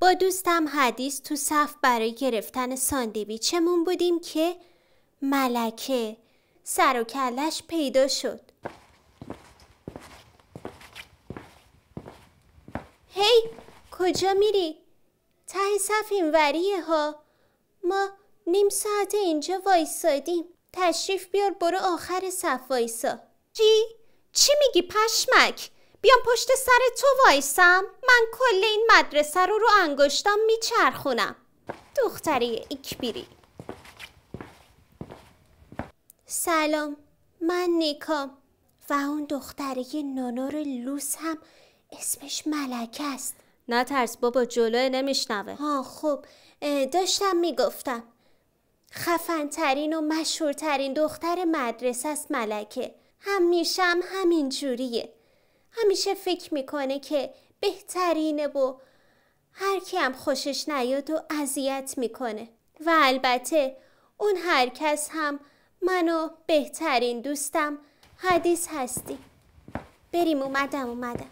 با دوستم حدیث تو صف برای گرفتن چمون بودیم که ملکه سر و کلش پیدا شد هی کجا میری؟ ته صف این وریه ها ما نیم ساعت اینجا وایسادیم تشریف بیار برو آخر صف وایسا چی؟ چی میگی پشمک؟ بیام پشت سر تو وایسم من کل این مدرسه رو رو انگشتم میچرخونم دختری بیری سلام من نیکام و اون دختری نانور لوس هم اسمش ملکه است نه ترس بابا جلوه نمیشنوه ها خب داشتم میگفتم خفنترین و مشهورترین دختر مدرسه است ملکه همیشه هم همین جوریه همیشه فکر میکنه که بهترینه و هر کی هم خوشش نیاد و اذیت میکنه و البته اون هر کس هم منو بهترین دوستم حدیث هستی بریم اومدم اومدم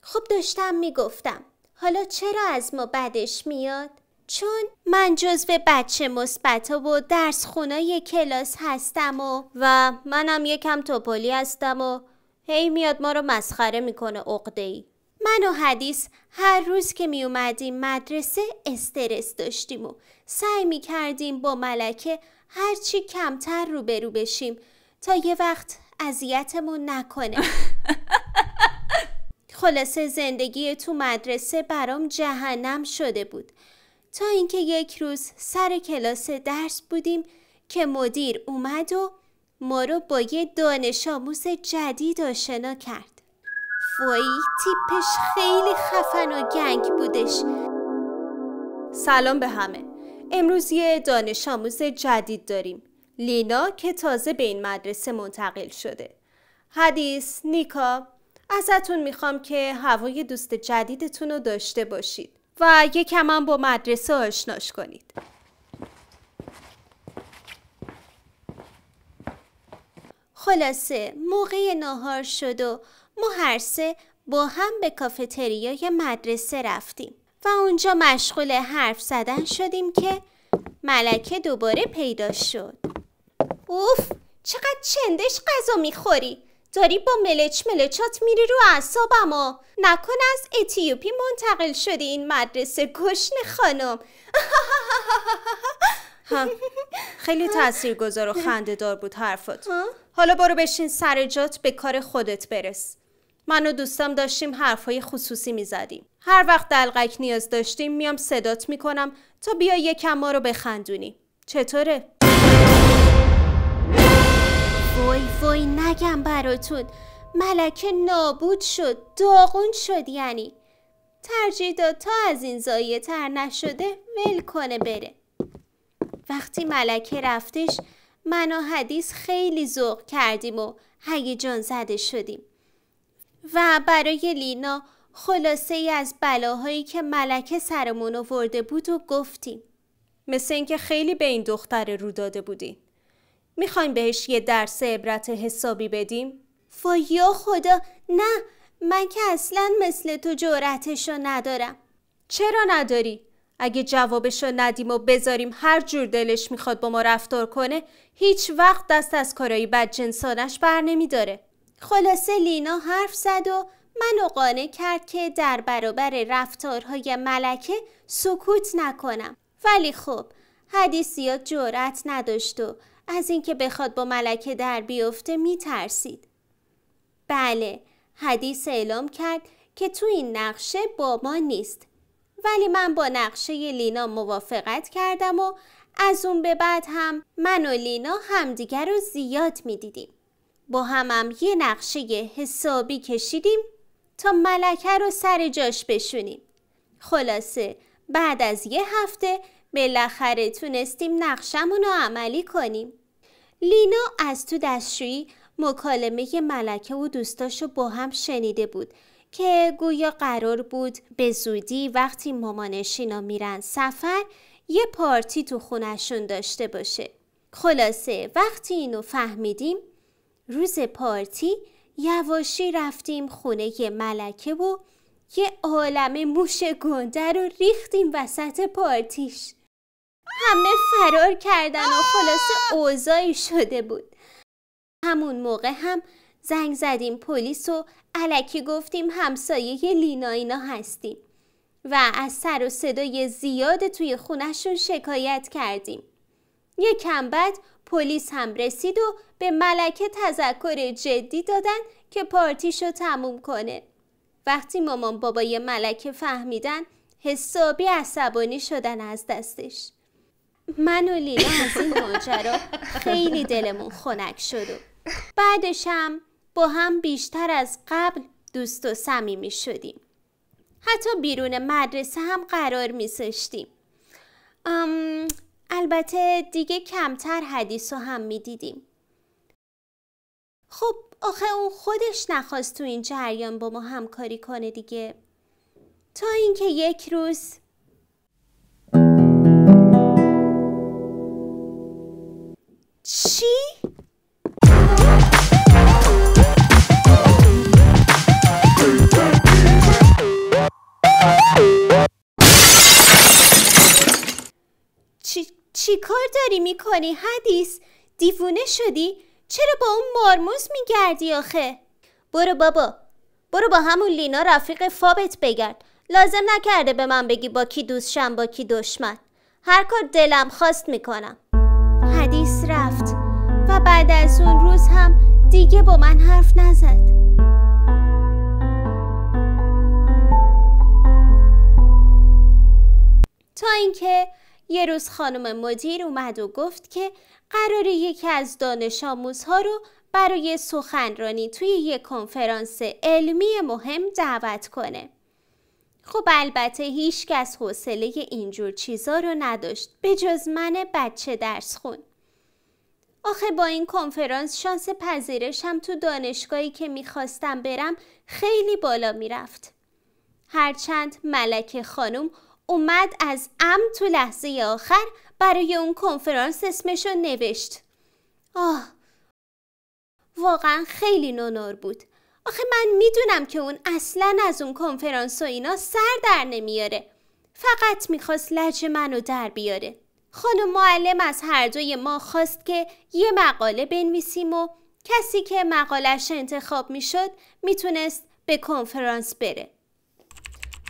خب داشتم میگفتم حالا چرا از ما بدش میاد؟ چون من به بچه مثبت و درس خونای کلاس هستم و و منم یکم توپلی هستم و هی میاد ما رو مسخره میکنه اقده ای من و حدیث هر روز که می اومدیم مدرسه استرس داشتیم و سعی می کردیم با ملکه هرچی کمتر روبرو بشیم تا یه وقت اذیتمون نکنه خلاصه زندگی تو مدرسه برام جهنم شده بود تا اینکه یک روز سر کلاس درس بودیم که مدیر اومد و ما رو با یه دانش آموز جدید آشنا کرد فوی تیپش خیلی خفن و گنگ بودش سلام به همه امروز یه دانش آموز جدید داریم لینا که تازه به این مدرسه منتقل شده حدیث نیکا ازتون میخوام که هوای دوست جدیدتون رو داشته باشید و یکم هم با مدرسه آشناش کنید خلاصه موقع ناهار شد و ما هر سه با هم به کافتریای مدرسه رفتیم و اونجا مشغول حرف زدن شدیم که ملکه دوباره پیدا شد اوف چقدر چندش غذا میخوری داری با ملچ ملچات میری رو اعصابم نکن از اتیوپی منتقل شدی این مدرسه گشن خانم خیلی خیلی تاثیرگذار و خنده دار بود حرفات. حالا برو بشین سر جات به کار خودت برس من و دوستم داشتیم حرفهای خصوصی میزدیم هر وقت دلقک نیاز داشتیم میام صدات میکنم تا بیا یکم ما رو بخندونی چطوره؟ وای وای نگم براتون ملکه نابود شد داغون شد یعنی ترجیح داد تا از این زایه تر نشده ول کنه بره وقتی ملکه رفتش من و حدیث خیلی ذوق کردیم و هیجان زده شدیم و برای لینا خلاصه ای از بلاهایی که ملکه سرمون ورده بود و گفتیم مثل اینکه خیلی به این دختر رو داده بودیم میخوایم بهش یه درس عبرت حسابی بدیم؟ یا خدا نه من که اصلا مثل تو جورتشو ندارم چرا نداری؟ اگه جوابشو ندیم و بذاریم هر جور دلش میخواد با ما رفتار کنه هیچ وقت دست از کارایی جنسانش بر نمیداره خلاصه لینا حرف زد و منو قانع کرد که در برابر رفتارهای ملکه سکوت نکنم ولی خب حدیث زیاد جرأت نداشت و از اینکه بخواد با ملکه در بیفته ترسید بله، حدیث اعلام کرد که تو این نقشه با ما نیست. ولی من با نقشه لینا موافقت کردم و از اون به بعد هم من و لینا همدیگر رو زیاد میدیدیم. با هم, هم یه نقشه حسابی کشیدیم تا ملکه رو سر جاش بشونیم. خلاصه بعد از یه هفته بالاخره تونستیم نقشمون رو عملی کنیم لینا از تو دستشویی مکالمه ملکه و دوستاشو با هم شنیده بود که گویا قرار بود به زودی وقتی مامانشینا میرن سفر یه پارتی تو خونشون داشته باشه خلاصه وقتی اینو فهمیدیم روز پارتی یواشی رفتیم خونه ملکه و یه عالم موش گنده رو ریختیم وسط پارتیش همه فرار کردن و خلاصه اوضاعی شده بود همون موقع هم زنگ زدیم پلیس و علکی گفتیم همسایه لینا اینا هستیم و از سر و صدای زیاد توی خونشون شکایت کردیم یکم بعد پلیس هم رسید و به ملکه تذکر جدی دادن که پارتیشو تموم کنه وقتی مامان بابای ملکه فهمیدن حسابی عصبانی شدن از دستش من و لیلا از این ماجرا خیلی دلمون خنک شد و بعدش با هم بیشتر از قبل دوست و صمیمی شدیم حتی بیرون مدرسه هم قرار میذاشتیم البته دیگه کمتر حدیث و هم میدیدیم خب آخه اون خودش نخواست تو این جریان با ما همکاری کنه دیگه تا اینکه یک روز داری میکنی حدیث؟ دیوونه شدی؟ چرا با اون مارموز میگردی آخه؟ برو بابا برو با همون لینا رفیق فابت بگرد لازم نکرده به من بگی با کی دوست شم با کی دشمن هر کار دلم خواست میکنم حدیث رفت و بعد از اون روز هم دیگه با من حرف نزد تا اینکه یه روز خانم مدیر اومد و گفت که قرار یکی از دانش آموزها رو برای سخنرانی توی یک کنفرانس علمی مهم دعوت کنه. خب البته هیچ کس حوصله اینجور چیزا رو نداشت به جز من بچه درس خون. آخه با این کنفرانس شانس پذیرشم تو دانشگاهی که میخواستم برم خیلی بالا میرفت. هرچند ملک خانم اومد از ام تو لحظه آخر برای اون کنفرانس اسمشو نوشت آه واقعا خیلی نونور بود آخه من میدونم که اون اصلا از اون کنفرانس و اینا سر در نمیاره فقط میخواست لج منو در بیاره خانم معلم از هر دوی ما خواست که یه مقاله بنویسیم و کسی که مقالش انتخاب میشد میتونست به کنفرانس بره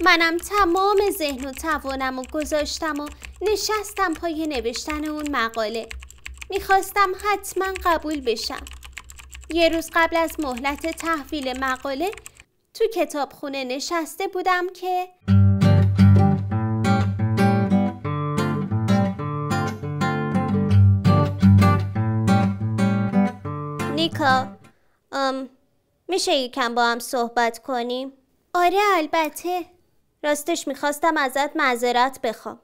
منم تمام ذهن و توانم و گذاشتم و نشستم پای نوشتن اون مقاله میخواستم حتما قبول بشم یه روز قبل از مهلت تحویل مقاله تو کتابخونه نشسته بودم که نیکا ام، میشه یکم با هم صحبت کنیم آره البته راستش میخواستم ازت معذرت بخوام.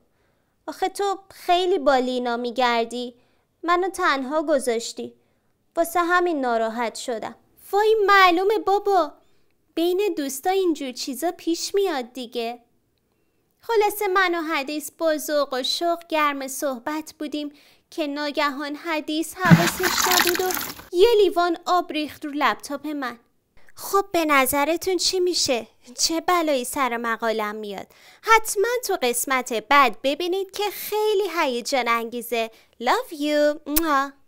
آخه تو خیلی بالینا میگردی. منو تنها گذاشتی. واسه همین ناراحت شدم. وای معلومه بابا. بین دوستا اینجور چیزا پیش میاد دیگه. خلاصه من و حدیث با و شوق گرم صحبت بودیم که ناگهان حدیث حواسش نبود و یه لیوان آب ریخت رو لپتاپ من. خب به نظرتون چی میشه؟ چه بلایی سر مقالم میاد؟ حتما تو قسمت بعد ببینید که خیلی هیجان انگیزه. Love you.